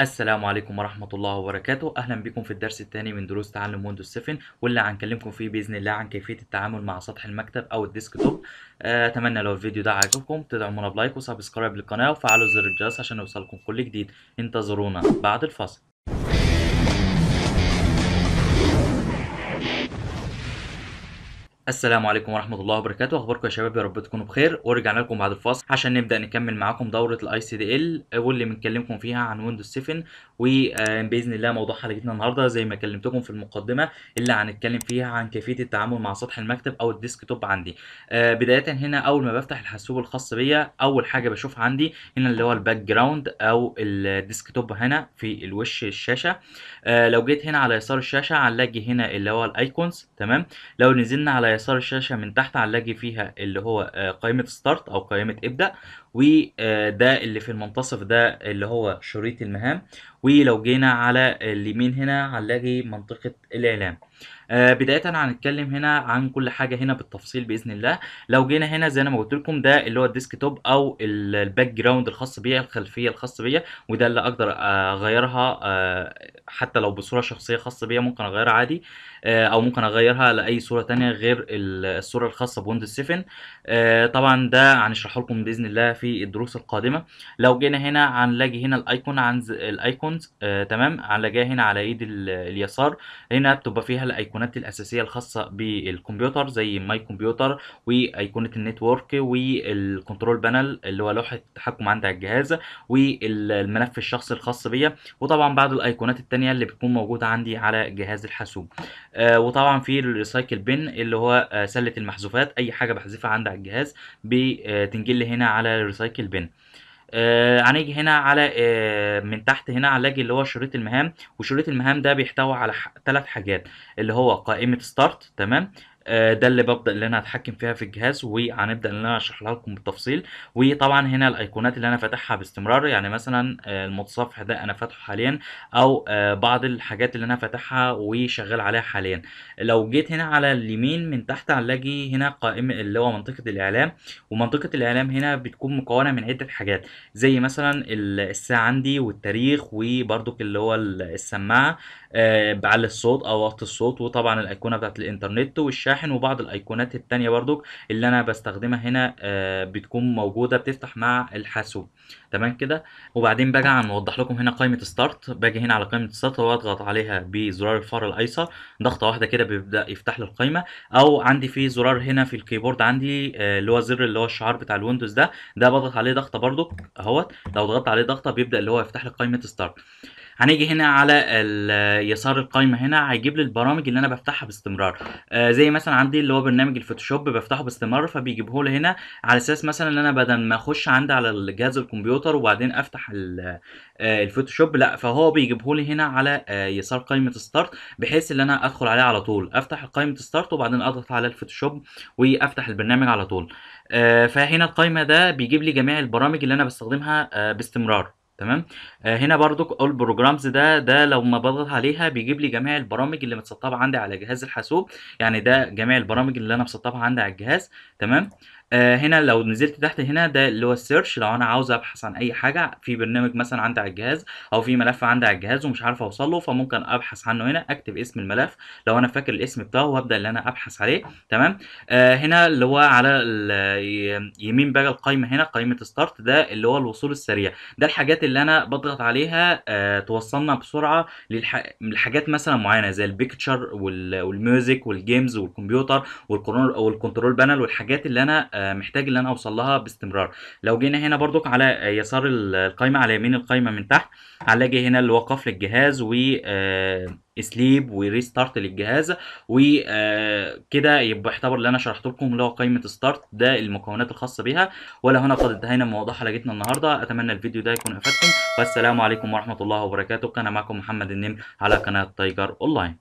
السلام عليكم ورحمة الله وبركاته أهلا بكم في الدرس الثاني من دروس تعلم ويندوز 7 واللي هنكلمكم فيه بإذن الله عن كيفية التعامل مع سطح المكتب أو الديسكتوب آه، أتمنى لو الفيديو ده عجبكم تدعمونا بلايك وسبسكرايب للقناة وفعلوا زر الجرس عشان يوصلكم كل جديد انتظرونا بعد الفاصل السلام عليكم ورحمه الله وبركاته اخباركم يا شباب يا رب تكونوا بخير ورجعنا لكم بعد الفاصل عشان نبدا نكمل معاكم دوره الـ ICDL واللي بنكلمكم فيها عن ويندوز 7 وباذن الله موضوع حلقتنا النهارده زي ما كلمتكم في المقدمه اللي هنتكلم فيها عن كيفيه التعامل مع سطح المكتب او الديسك توب عندي آه، بدايه هنا اول ما بفتح الحاسوب الخاص بيا اول حاجه بشوف عندي هنا اللي هو الباك جراوند او الديسك توب هنا في الوش الشاشه آه، لو جيت هنا على يسار الشاشه هنلاقي هنا اللي هو الايكونز تمام لو نزلنا على يسار الشاشة من تحت هنلاقي فيها اللي هو آه، قائمة ستارت أو قائمة ابدأ وده آه، اللي في المنتصف ده اللي هو شريط المهام ولو جينا على اليمين هنا هنلاقي منطقة الإعلام آه بداية هنتكلم هنا عن كل حاجة هنا بالتفصيل بإذن الله لو جينا هنا زي أنا ما قلت لكم ده اللي هو الديسك توب أو الباك جراوند الخاص بيا الخلفية الخاصة بيا وده اللي أقدر أغيرها آه، حتى لو بصورة شخصية خاصة بيا ممكن أغيرها عادي آه، أو ممكن أغيرها لأي صورة تانية غير الصورة الخاصة بويندوز 7 طبعا ده هنشرحه لكم بإذن الله في في الدروس القادمه لو جينا هنا هنلاقي هنا الايكون عن الايكونز آه تمام هنلاقيها هنا على ايد اليسار هنا بتبقى فيها الايقونات الاساسيه الخاصه بالكمبيوتر زي ماي كمبيوتر وايقونه النتورك والكنترول بانل اللي هو لوحه التحكم عندي على الجهاز والملف الشخصي الخاص بيا وطبعا بعض الايقونات الثانيه اللي بتكون موجوده عندي على جهاز الحاسوب آه وطبعا في الريسايكل بن اللي هو آه سله المحذوفات اي حاجه بحذفها عندي على الجهاز بتنجل هنا على الريسايكل آه، بن هنيجي هنا على آه، من تحت هنا هنلاقي اللي هو شريط المهام وشريط المهام ده بيحتوي على ثلاث حاجات اللي هو قائمه ستارت تمام آه، ده اللي ببدا اللي انا هتحكم فيها في الجهاز وهنبدا ان انا اشرحها لكم بالتفصيل وطبعا هنا الايقونات اللي انا فاتحها باستمرار يعني مثلا آه، المتصفح ده انا فاتحه حاليا او آه، بعض الحاجات اللي انا فاتحها وشغال عليها حاليا لو جيت هنا على اليمين من تحت هنلاقي هنا قائمه اللي هو منطقه الاعلام ومنطقه الاعلام هنا بتكون مكونه من عده حاجات زي مثلا الساعه عندي والتاريخ وبرضك اللي هو السماعه بعلي الصوت او وقت الصوت وطبعا الايقونه بتاعت الانترنت والشاشه الشاحن وبعض الايقونات التانية برضو اللي انا بستخدمها هنا آه، بتكون موجودة بتفتح مع الحاسوب تمام كده وبعدين باجي اوضح لكم هنا قائمه ستارت باجي هنا على قائمه ستارت واضغط عليها بزرار الفار الايسر ضغطه واحده كده بيبدا يفتح لي القائمه او عندي في زرار هنا في الكيبورد عندي آه، اللي هو زر اللي هو الشعار بتاع الويندوز ده ده بضغط عليه ضغطه برده اهوت لو ضغطت عليه ضغطه بيبدا اللي هو يفتح لي قائمه ستارت هنيجي هنا على آه، يسار القائمه هنا هيجيب لي البرامج اللي انا بفتحها باستمرار آه زي مثلا عندي اللي هو برنامج الفوتوشوب بفتحه باستمرار فبيجيبه لي هنا على اساس مثلا ان انا بدل ما اخش عندي على جهاز الكمبيوتر الكمبيوتر وبعدين افتح آه، الفوتوشوب لا فهو بيجيبه لي هنا على آه، يسار قائمه ستارت بحيث ان انا ادخل عليه على طول افتح قائمه ستارت وبعدين اضغط على الفوتوشوب وافتح البرنامج على طول آه، فهنا القائمه ده بيجيب لي جميع البرامج اللي انا بستخدمها باستمرار تمام آه هنا برضو اول بروجرامز ده ده لو ما بضغط عليها بيجيب لي جميع البرامج اللي متسطبه عندي على جهاز الحاسوب يعني ده جميع البرامج اللي انا مسطبها عندي على الجهاز تمام آه هنا لو نزلت تحت هنا ده اللي هو السيرش لو انا عاوز ابحث عن اي حاجه في برنامج مثلا عندي على الجهاز او في ملف عندي على الجهاز ومش عارف اوصل له فممكن ابحث عنه هنا اكتب اسم الملف لو انا فاكر الاسم بتاعه وابدا اللي انا ابحث عليه تمام آه هنا اللي هو على يمين بقى القائمه هنا قائمه ستارت ده اللي هو الوصول السريع ده الحاجات اللي انا بضغط عليها آه توصلنا بسرعه للحاجات مثلا معينه زي البيكتشر والميوزك والجيمز والكمبيوتر والكنترول بانل والحاجات اللي انا آه، محتاج ان انا اوصل لها باستمرار لو جينا هنا برضك على يسار القايمه على يمين القايمه من تحت هنلاقي هنا اللي هو قفل الجهاز و آه، سليب وريستارت للجهاز وكده آه، يبقى يعتبر اللي انا شرحت لكم اللي هو قائمه ستارت ده المكونات الخاصه بيها ولا هنا قد انتهينا من موضوع حلقتنا النهارده اتمنى الفيديو ده يكون افادكم والسلام عليكم ورحمه الله وبركاته كان معكم محمد النمر على قناه تايجر اونلاين